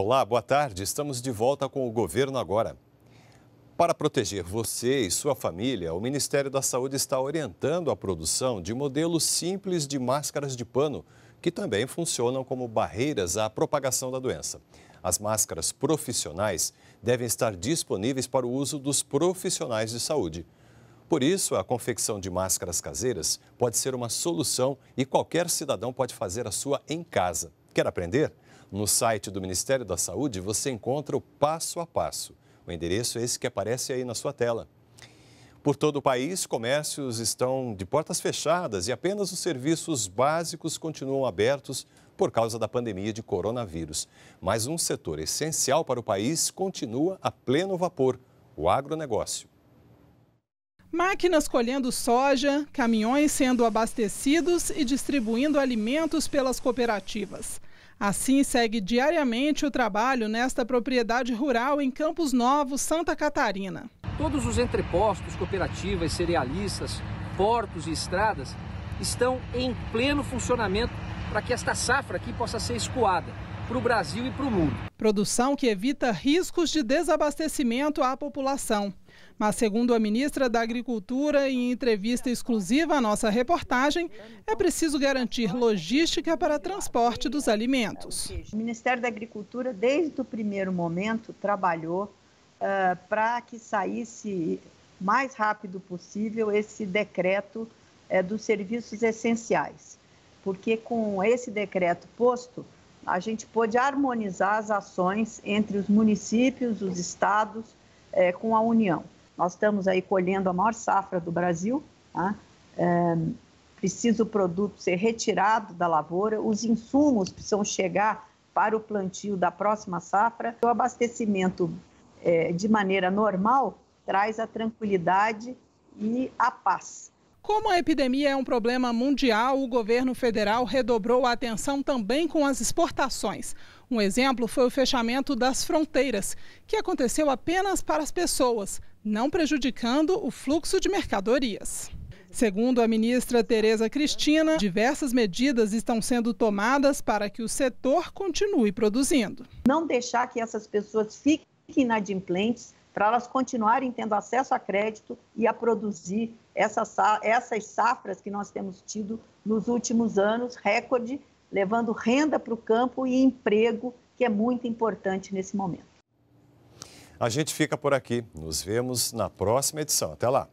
Olá, boa tarde. Estamos de volta com o Governo Agora. Para proteger você e sua família, o Ministério da Saúde está orientando a produção de modelos simples de máscaras de pano, que também funcionam como barreiras à propagação da doença. As máscaras profissionais devem estar disponíveis para o uso dos profissionais de saúde. Por isso, a confecção de máscaras caseiras pode ser uma solução e qualquer cidadão pode fazer a sua em casa. Quer aprender? No site do Ministério da Saúde você encontra o passo a passo. O endereço é esse que aparece aí na sua tela. Por todo o país, comércios estão de portas fechadas e apenas os serviços básicos continuam abertos por causa da pandemia de coronavírus. Mas um setor essencial para o país continua a pleno vapor: o agronegócio. Máquinas colhendo soja, caminhões sendo abastecidos e distribuindo alimentos pelas cooperativas. Assim segue diariamente o trabalho nesta propriedade rural em Campos Novos, Santa Catarina. Todos os entrepostos, cooperativas, cerealistas, portos e estradas estão em pleno funcionamento para que esta safra aqui possa ser escoada para o Brasil e para o mundo. Produção que evita riscos de desabastecimento à população. Mas, segundo a ministra da Agricultura, em entrevista exclusiva à nossa reportagem, é preciso garantir logística para transporte dos alimentos. O Ministério da Agricultura, desde o primeiro momento, trabalhou uh, para que saísse mais rápido possível esse decreto uh, dos serviços essenciais, porque com esse decreto posto a gente pôde harmonizar as ações entre os municípios, os estados, é, com a União. Nós estamos aí colhendo a maior safra do Brasil, tá? é, precisa o produto ser retirado da lavoura, os insumos precisam chegar para o plantio da próxima safra. O abastecimento é, de maneira normal traz a tranquilidade e a paz. Como a epidemia é um problema mundial, o governo federal redobrou a atenção também com as exportações. Um exemplo foi o fechamento das fronteiras, que aconteceu apenas para as pessoas, não prejudicando o fluxo de mercadorias. Segundo a ministra Tereza Cristina, diversas medidas estão sendo tomadas para que o setor continue produzindo. Não deixar que essas pessoas fiquem inadimplentes para elas continuarem tendo acesso a crédito e a produzir essas, essas safras que nós temos tido nos últimos anos, recorde, levando renda para o campo e emprego, que é muito importante nesse momento. A gente fica por aqui. Nos vemos na próxima edição. Até lá.